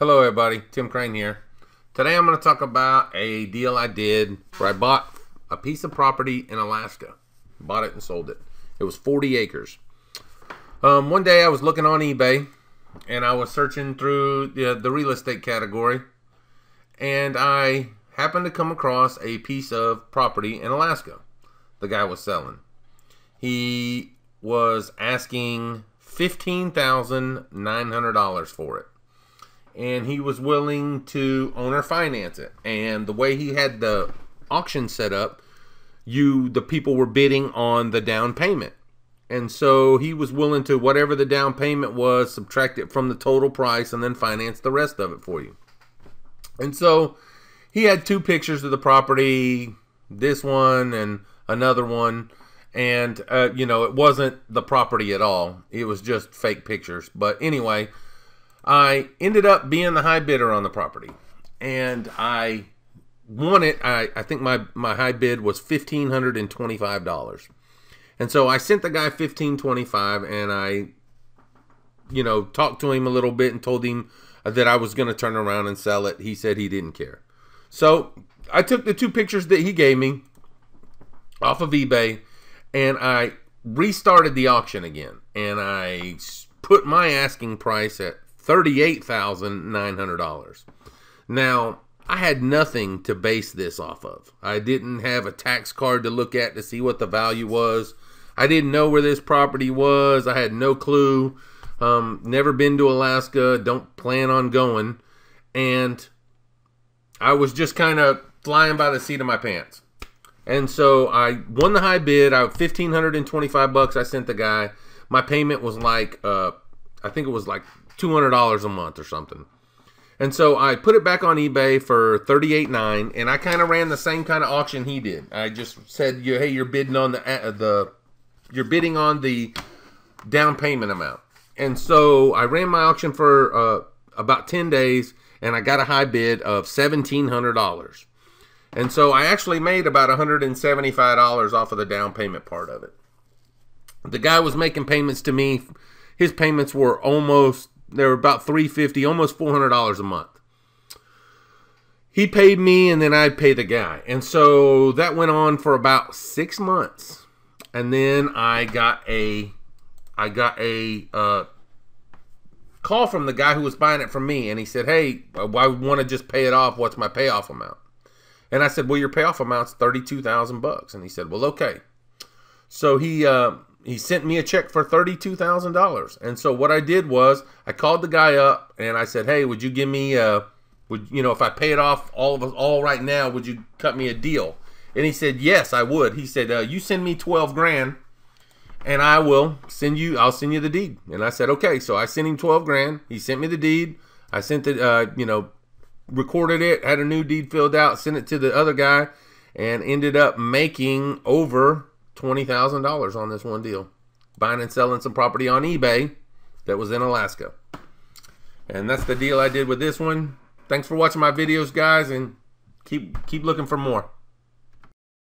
Hello everybody, Tim Crane here. Today I'm going to talk about a deal I did where I bought a piece of property in Alaska. Bought it and sold it. It was 40 acres. Um, one day I was looking on eBay and I was searching through the, the real estate category and I happened to come across a piece of property in Alaska the guy was selling. He was asking $15,900 for it and he was willing to owner finance it. And the way he had the auction set up, you the people were bidding on the down payment. And so he was willing to whatever the down payment was, subtract it from the total price and then finance the rest of it for you. And so he had two pictures of the property, this one and another one. And, uh, you know, it wasn't the property at all. It was just fake pictures. But anyway, I ended up being the high bidder on the property, and I won it. I, I think my my high bid was fifteen hundred and twenty five dollars, and so I sent the guy fifteen twenty five, and I, you know, talked to him a little bit and told him that I was going to turn around and sell it. He said he didn't care, so I took the two pictures that he gave me off of eBay, and I restarted the auction again, and I put my asking price at $38,900. Now, I had nothing to base this off of. I didn't have a tax card to look at to see what the value was. I didn't know where this property was. I had no clue. Um, never been to Alaska. Don't plan on going. And I was just kind of flying by the seat of my pants. And so I won the high bid. I fifteen hundred and twenty-five bucks. I sent the guy. My payment was like, uh, I think it was like $200 a month or something. And so I put it back on eBay for $38.9 and I kind of ran the same kind of auction he did. I just said, "Hey, you're bidding on the uh, the you're bidding on the down payment amount." And so I ran my auction for uh, about 10 days and I got a high bid of $1700. And so I actually made about $175 off of the down payment part of it. The guy was making payments to me. His payments were almost they were about three fifty, almost four hundred dollars a month. He paid me, and then I'd pay the guy, and so that went on for about six months, and then I got a, I got a uh, call from the guy who was buying it from me, and he said, "Hey, uh, I want to just pay it off. What's my payoff amount?" And I said, "Well, your payoff amount's thirty-two thousand bucks." And he said, "Well, okay." So he uh, he sent me a check for $32,000. And so what I did was I called the guy up and I said, "Hey, would you give me uh, would you know if I pay it off all of us all right now, would you cut me a deal?" And he said, "Yes, I would." He said, uh, "You send me 12 grand and I will send you I'll send you the deed." And I said, "Okay." So I sent him 12 grand. He sent me the deed. I sent it uh, you know, recorded it, had a new deed filled out, sent it to the other guy and ended up making over $20,000 on this one deal. Buying and selling some property on eBay that was in Alaska. And that's the deal I did with this one. Thanks for watching my videos, guys, and keep keep looking for more.